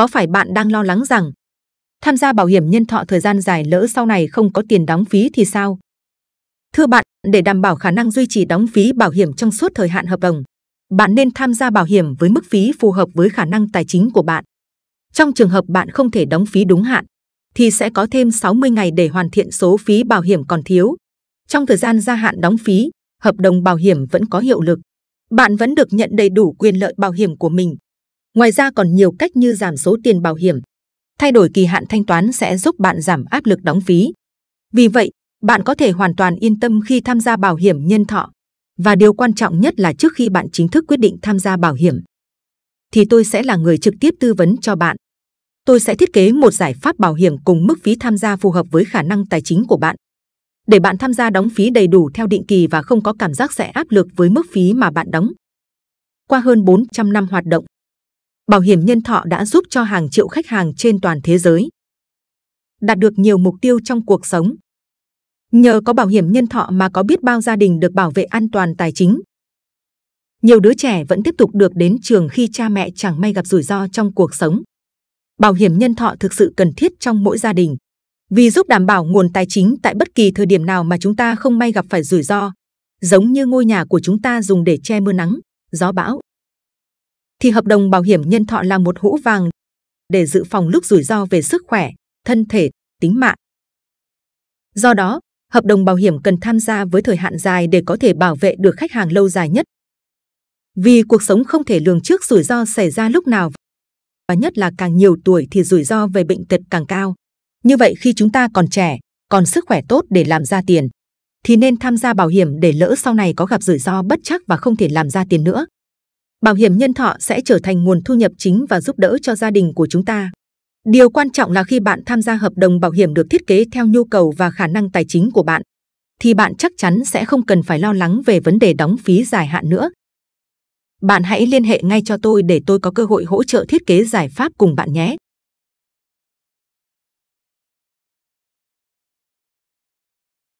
Có phải bạn đang lo lắng rằng tham gia bảo hiểm nhân thọ thời gian dài lỡ sau này không có tiền đóng phí thì sao? Thưa bạn, để đảm bảo khả năng duy trì đóng phí bảo hiểm trong suốt thời hạn hợp đồng, bạn nên tham gia bảo hiểm với mức phí phù hợp với khả năng tài chính của bạn. Trong trường hợp bạn không thể đóng phí đúng hạn, thì sẽ có thêm 60 ngày để hoàn thiện số phí bảo hiểm còn thiếu. Trong thời gian gia hạn đóng phí, hợp đồng bảo hiểm vẫn có hiệu lực. Bạn vẫn được nhận đầy đủ quyền lợi bảo hiểm của mình. Ngoài ra còn nhiều cách như giảm số tiền bảo hiểm. Thay đổi kỳ hạn thanh toán sẽ giúp bạn giảm áp lực đóng phí. Vì vậy, bạn có thể hoàn toàn yên tâm khi tham gia bảo hiểm nhân thọ. Và điều quan trọng nhất là trước khi bạn chính thức quyết định tham gia bảo hiểm, thì tôi sẽ là người trực tiếp tư vấn cho bạn. Tôi sẽ thiết kế một giải pháp bảo hiểm cùng mức phí tham gia phù hợp với khả năng tài chính của bạn. Để bạn tham gia đóng phí đầy đủ theo định kỳ và không có cảm giác sẽ áp lực với mức phí mà bạn đóng. Qua hơn 400 năm hoạt động, bảo hiểm nhân thọ đã giúp cho hàng triệu khách hàng trên toàn thế giới đạt được nhiều mục tiêu trong cuộc sống. Nhờ có bảo hiểm nhân thọ mà có biết bao gia đình được bảo vệ an toàn tài chính. Nhiều đứa trẻ vẫn tiếp tục được đến trường khi cha mẹ chẳng may gặp rủi ro trong cuộc sống. Bảo hiểm nhân thọ thực sự cần thiết trong mỗi gia đình vì giúp đảm bảo nguồn tài chính tại bất kỳ thời điểm nào mà chúng ta không may gặp phải rủi ro, giống như ngôi nhà của chúng ta dùng để che mưa nắng, gió bão thì hợp đồng bảo hiểm nhân thọ là một hũ vàng để dự phòng lúc rủi ro về sức khỏe, thân thể, tính mạng. Do đó, hợp đồng bảo hiểm cần tham gia với thời hạn dài để có thể bảo vệ được khách hàng lâu dài nhất. Vì cuộc sống không thể lường trước rủi ro xảy ra lúc nào và nhất là càng nhiều tuổi thì rủi ro về bệnh tật càng cao. Như vậy khi chúng ta còn trẻ, còn sức khỏe tốt để làm ra tiền, thì nên tham gia bảo hiểm để lỡ sau này có gặp rủi ro bất chắc và không thể làm ra tiền nữa bảo hiểm nhân thọ sẽ trở thành nguồn thu nhập chính và giúp đỡ cho gia đình của chúng ta. Điều quan trọng là khi bạn tham gia hợp đồng bảo hiểm được thiết kế theo nhu cầu và khả năng tài chính của bạn, thì bạn chắc chắn sẽ không cần phải lo lắng về vấn đề đóng phí dài hạn nữa. Bạn hãy liên hệ ngay cho tôi để tôi có cơ hội hỗ trợ thiết kế giải pháp cùng bạn nhé.